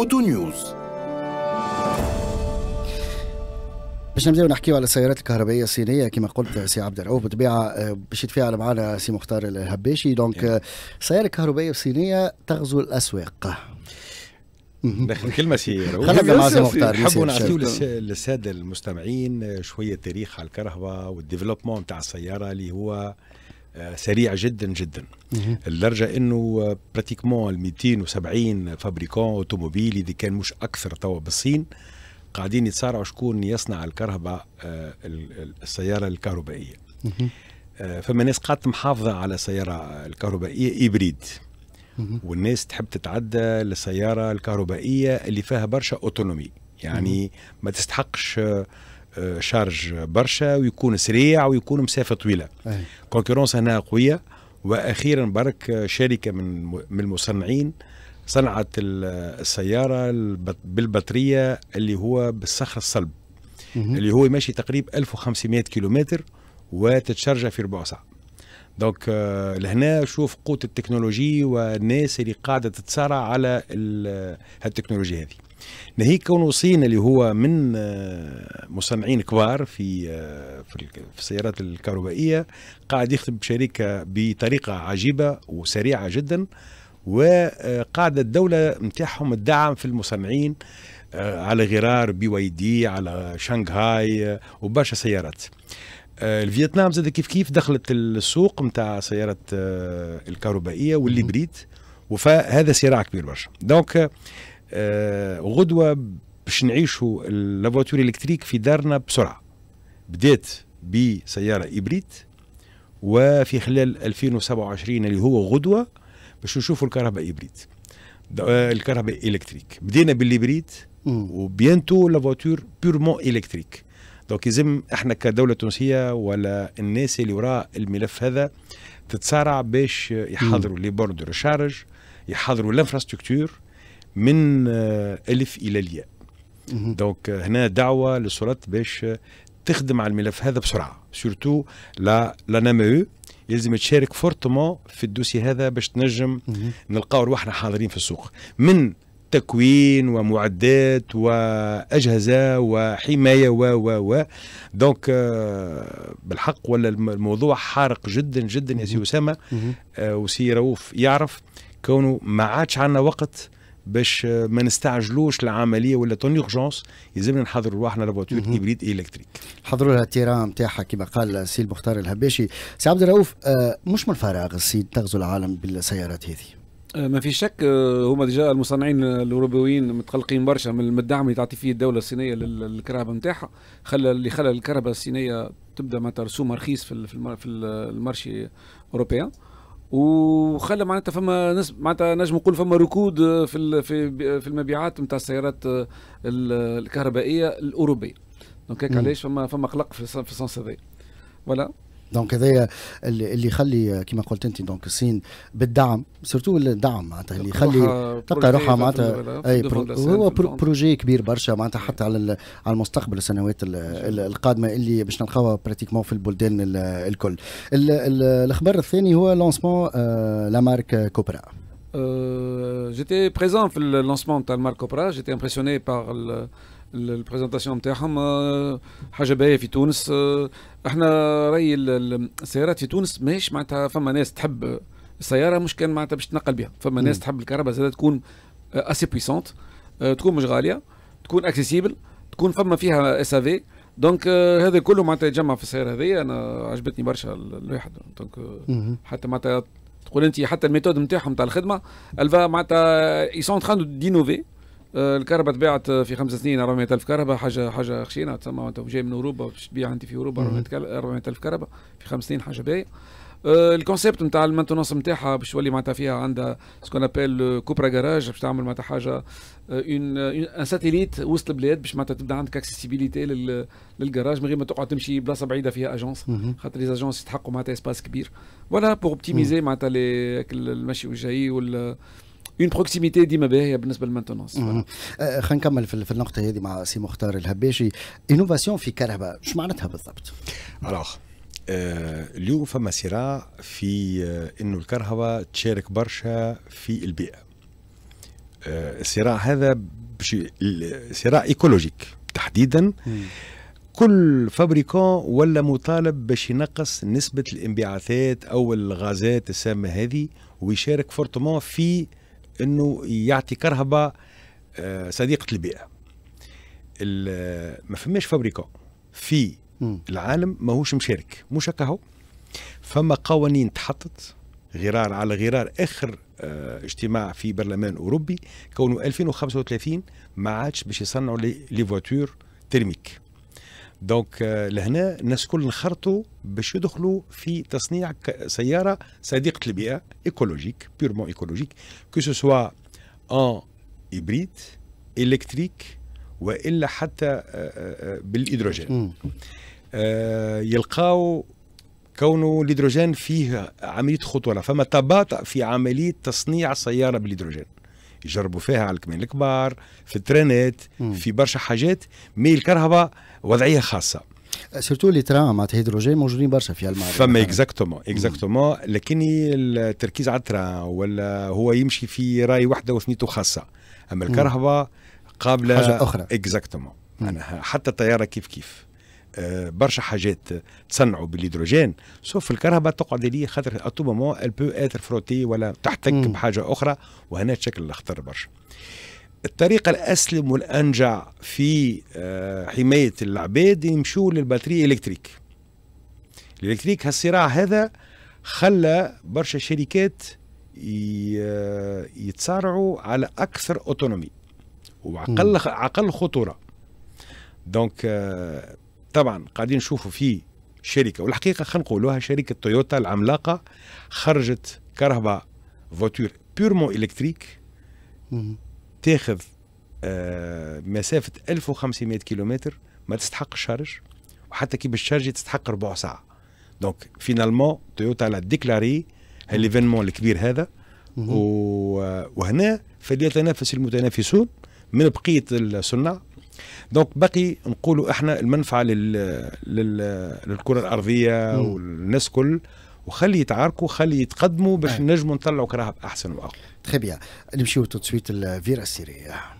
أوتو نيوز باش نبداو نحكيو على السيارات الكهربائيه الصينيه كما قلت سي عبد الرؤوف بطبيعه باش آه، يتفاعل معنا سي مختار الهباشي دونك آه، السياره الكهربائيه الصينيه تغزو الاسواق داخل كلمه سي نحبوا نعطيو للساده المستمعين شويه تاريخ على الكهرباء والديفلوبمون تاع السياره اللي هو آه، سريع جدا جدا لدرجه انه براتيكمون آه، ال 270 فابريكون اوتوموبيلي اللي كان مش اكثر توا بالصين قاعدين يتصارعوا شكون يصنع الكهرباء آه، السياره الكهربائيه فما ناس قاعده محافظه على السياره الكهربائيه ايبريد والناس تحب تتعدى للسياره الكهربائيه اللي فيها برشا اوتونومي يعني ما تستحقش آه، شارج برشا ويكون سريع ويكون مسافه طويله كونكورونس هنا قويه واخيرا برك شركه من من المصنعين صنعت السياره بالبطاريه اللي هو بالصخر الصلب اللي هو ماشي تقريبا 1500 كيلومتر وتتشارج في ربع ساعه دونك آه، لهنا شوف قوه التكنولوجي والناس اللي قاعده تتسارع على التكنولوجيا هذه ناهيك كون الصين اللي هو من آه، مصنعين كبار في آه، في السيارات الكهربائيه قاعد يخدم بشركه بطريقه عجيبه وسريعه جدا وقاعد الدوله نتاعهم الدعم في المصنعين آه، على غرار بي واي دي على شنغهاي وبرشا سيارات الفيتنام زاد كيف كيف دخلت السوق نتاع سيارات الكهربائيه والليبريد فهذا صراع كبير برشا دونك آه، غدوه باش نعيشوا اللافواتور الكتريك في دارنا بسرعه بديت بسياره ايبريت وفي خلال 2027 اللي هو غدوه باش نشوفوا الكهرباء ايبريت آه، الكهرباء الكتريك بدينا بالإبريد وبيانتو لافواتور بيرمون الكتريك دونك يلزم احنا كدوله تونسيه ولا الناس اللي وراء الملف هذا تتسارع باش يحضروا لي بوردر ريشارج يحضروا الانفراستركتور من آه، الف الى الياء دونك آه، هنا دعوه للسلطات باش آه، تخدم على الملف هذا بسرعه سورتو لا لا نامو يلزم تشارك فورتمون في الدوسي هذا باش تنجم نلقاو روحنا حاضرين في السوق من تكوين ومعدات واجهزه وحمايه و و و دونك بالحق ولا الموضوع حارق جدا جدا يا سي اسامه وسي رؤوف يعرف كونه ما عادش عندنا وقت باش ما نستعجلوش العمليه ولا تون اورجونس يلزمنا نحضروا رواحنا لابواتور هيبريد الكتريك حضروا لها التيران نتاعها كما قال السيد المختار الهباشي سي عبد الرؤوف آه مش من الفراغ السيد تغزو العالم بالسيارات هذه آه، ما في شك آه، هما ديجا المصنعين الاوروبيين متقلقين برشا من الدعم اللي تعطي فيه الدوله الصينيه للكرهبه نتاعها خلى اللي خلى الكرهبه الصينيه تبدا معناتها رسوم رخيص في المارشي اوروبيان وخلى معناتها فما نسب معناتها نجم نقول فما ركود في في المبيعات نتاع السيارات الكهربائيه الاوروبيه دونك علاش فما فما قلق في السنس هذايا فوالا دونك هذايا اللي يخلي كما قلت انت دونك الصين بالدعم سورتو الدعم معناتها اللي يخلي تلقى روحها معناتها اي برو هو برو بروجي كبير برشا معناتها حتى على على المستقبل السنوات القادمه اللي باش نلقاوها براتيكمون في البلدان الكل الخبر الثاني هو لونسمون لا مارك كوبرا جيتي بريزون في اللونسمون تاع المارك كوبرا جيتي امبرسيوني باغ البريزنتاسيون نتاعهم آه، حاجه باهيه في تونس آه، احنا راي السيارات في تونس ماهيش معناتها فما ناس تحب السياره مش كان معناتها باش تنقل بها فما ناس تحب الكهرباء زاد تكون اسي آه، بويسونت تكون مش غاليه تكون اكسيسيبل تكون فما فيها اس افي دونك هذا كله معناتها يتجمع في السياره هذه انا عجبتني برشا الواحد دونك حتى معناتها تقول انت حتى الميثود نتاعهم نتاع الخدمه الفا معناتها اي سون تران دينوفي آه، الكهرباء تباعت في خمس سنين 400000 كهرباء حاجه حاجه خشينه تسمى انت جاي من اوروبا باش تبيع انت في اوروبا 400000 كهرباء في خمس سنين حاجه باهيه آه، الكونسيبت نتاع المانتونس نتاعها باش تولي معناتها فيها عندها سكون ابل كوبرا جراج باش تعمل معناتها حاجه اون ان ساتيليت وسط البلاد باش معناتها تبدا عندك اكسيسيبيليتي للجراج من غير ما تقعد تمشي بلاصه بعيده فيها اجونس خاطر لي اجونس يستحقوا معناتها اسباس كبير ولا بور اوبتيميزي معناتها المشي والجاي وال اون بروكسيميتي ديما باهيه بالنسبه للمانتونس خلينا نكمل في النقطه هذه مع سي مختار الهباشي انوفاسيون في كهرباء شو معناتها بالضبط؟ الوغ euh، اليوم فما صراع في آه، انه الكهرباء تشارك برشا في البيئه آه، الصراع هذا صراع ايكولوجيك تحديدا كل فابريكون ولا مطالب باش ينقص نسبه الانبعاثات او الغازات السامه هذه ويشارك فورتمون في انه يعطي كرهبه آه، صديقه البيئه ما فماش فابريكا في العالم ماهوش مشارك مش هكا فما قوانين تحطت غرار على غرار اخر آه، اجتماع في برلمان اوروبي كونه 2035 ما عادش باش يصنعوا لي فواتور ترميك دونك euh, لهنا الناس الكل انخرطوا باش يدخلوا في تصنيع سياره صديقه البيئه ايكولوجيك بيرمون ايكولوجيك كو سو سوا ان هيبريد الكتريك والا حتى آه، آه، آه، بالهيدروجين يلقاو كونه الهيدروجين فيه عمليه خطوره فما تباطا في عمليه تصنيع سياره بالهيدروجين يجربوا فيها على الكمين الكبار في الترينات في برشا حاجات مي الكرهبه وضعيه خاصه سيرتو لي تران معناتها هيدروجين موجودين برشا في المعرض فما اكزاكتومون اكزاكتومون لكن التركيز على التران ولا هو يمشي في راي وحده وثنيته خاصه اما الكرهبه قابله حاجه اخرى اكزاكتومون حتى الطياره كيف كيف برشا حاجات تصنعوا بالهيدروجين سوف الكهرباء تقعد لي خاطر اتوم مو البو اتر فروتي ولا تحتك مم. بحاجه اخرى وهنا تشكل الخطر برشا الطريقة الأسلم والأنجع في آه، حماية العباد يمشوا للبطارية إلكتريك الإلكتريك هالصراع هذا خلى برشا شركات آه، يتصارعوا على أكثر أوتونومي وعقل عقل خطورة دونك طبعا قاعدين نشوفوا في شركه والحقيقه خلينا نقولوها شركه تويوتا العملاقه خرجت كهرباء فوتور بيورمون الكتريك تاخذ آه، مسافه 1500 كيلومتر ما تستحق الشارج وحتى كي باش تشارجي تستحق ربع ساعه دونك فينالمون تويوتا لا ديكلاري هالايفينمون الكبير هذا آه، وهنا فليتنافس المتنافسون من بقيه الصناع دونك بقي نقولوا احنا المنفعه لل... لل... للكره الارضيه مم. والناس كل وخلي يتعاركوا خلي يتقدموا باش نجموا نطلعوا كراهب احسن واقوى تخي بيان نمشيو تو سويت الفيرا السيريه